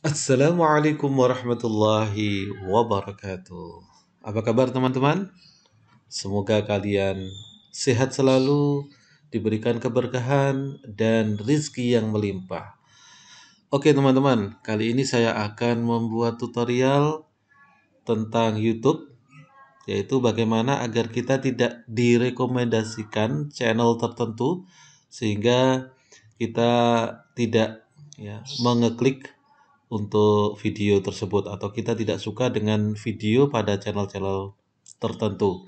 Assalamualaikum warahmatullahi wabarakatuh. Apa kabar teman-teman? Semoga kalian sehat selalu, diberikan keberkahan dan rizki yang melimpah. Oke teman-teman, kali ini saya akan membuat tutorial tentang YouTube yaitu bagaimana agar kita tidak direkomendasikan channel tertentu sehingga kita tidak ya mengeklik untuk video tersebut atau kita tidak suka dengan video pada channel-channel tertentu.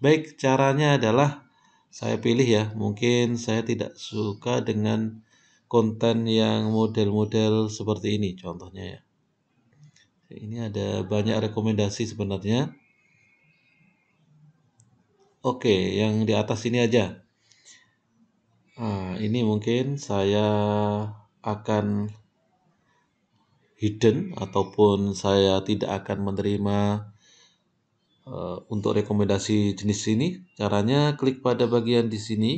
Baik, caranya adalah saya pilih ya, mungkin saya tidak suka dengan konten yang model-model seperti ini contohnya ya. Ini ada banyak rekomendasi sebenarnya. Oke, yang di atas ini aja. Nah, ini mungkin saya akan hidden ataupun saya tidak akan menerima uh, untuk rekomendasi jenis ini caranya klik pada bagian di sini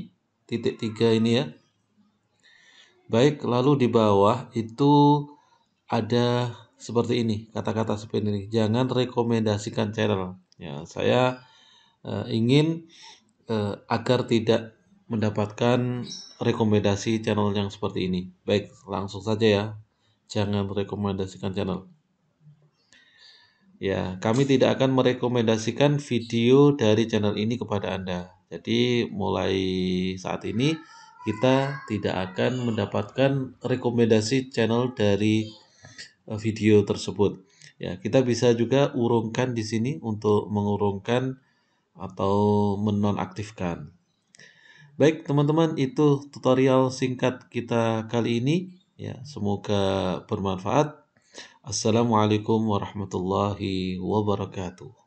titik tiga ini ya baik lalu di bawah itu ada seperti ini kata-kata seperti ini jangan rekomendasikan channel ya saya uh, ingin uh, agar tidak mendapatkan rekomendasi channel yang seperti ini. Baik, langsung saja ya jangan merekomendasikan channel. Ya, kami tidak akan merekomendasikan video dari channel ini kepada Anda. Jadi, mulai saat ini kita tidak akan mendapatkan rekomendasi channel dari eh, video tersebut. Ya, kita bisa juga urungkan di sini untuk mengurungkan atau menonaktifkan. Baik, teman-teman, itu tutorial singkat kita kali ini. Ya, semoga bermanfaat. Assalamualaikum warahmatullahi wabarakatuh.